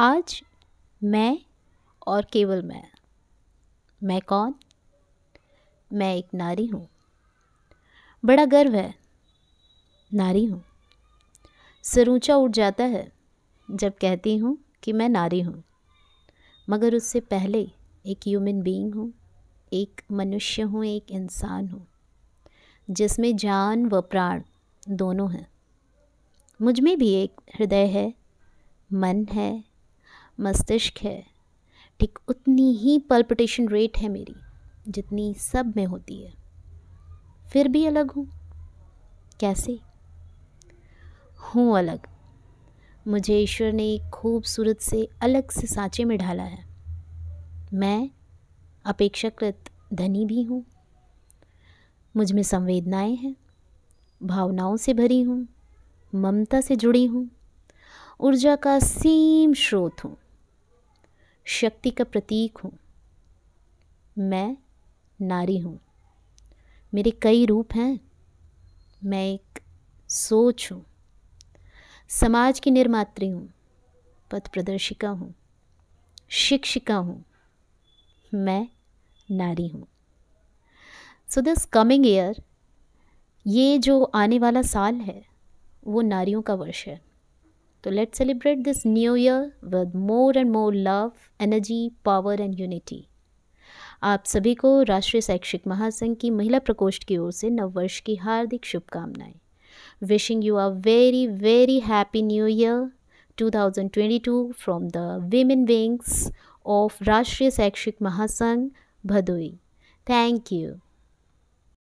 आज मैं और केवल मैं मैं कौन मैं एक नारी हूँ बड़ा गर्व है नारी हूँ सरूचा उठ जाता है जब कहती हूँ कि मैं नारी हूँ मगर उससे पहले एक ह्यूमन बीइंग हूँ एक मनुष्य हूँ एक इंसान हूँ जिसमें जान व प्राण दोनों हैं मुझ में भी एक हृदय है मन है मस्तिष्क है ठीक उतनी ही पल्पिटेशन रेट है मेरी जितनी सब में होती है फिर भी अलग हूँ कैसे हूँ अलग मुझे ईश्वर ने एक खूबसूरत से अलग से सांचे में ढाला है मैं अपेक्षाकृत धनी भी हूँ मुझ में संवेदनाएं हैं भावनाओं से भरी हूँ ममता से जुड़ी हूँ ऊर्जा का सीम स्रोत हूँ शक्ति का प्रतीक हूँ मैं नारी हूँ मेरे कई रूप हैं मैं एक सोच हूँ समाज की निर्मात्री हूँ पथ प्रदर्शिका हूँ शिक्षिका हूँ मैं नारी हूँ सो दिस कमिंग ईयर ये जो आने वाला साल है वो नारियों का वर्ष है तो let celebrate this new year with more and more love energy power and unity आप सभी को राष्ट्रीय शैक्षिक महासंघ की महिला प्रकोष्ठ की ओर से नववर्ष की हार्दिक शुभकामनाएं wishing you a very very happy new year 2022 from the women wings of Rashtriya Shaikshik महासंघ भदोई थैंक यू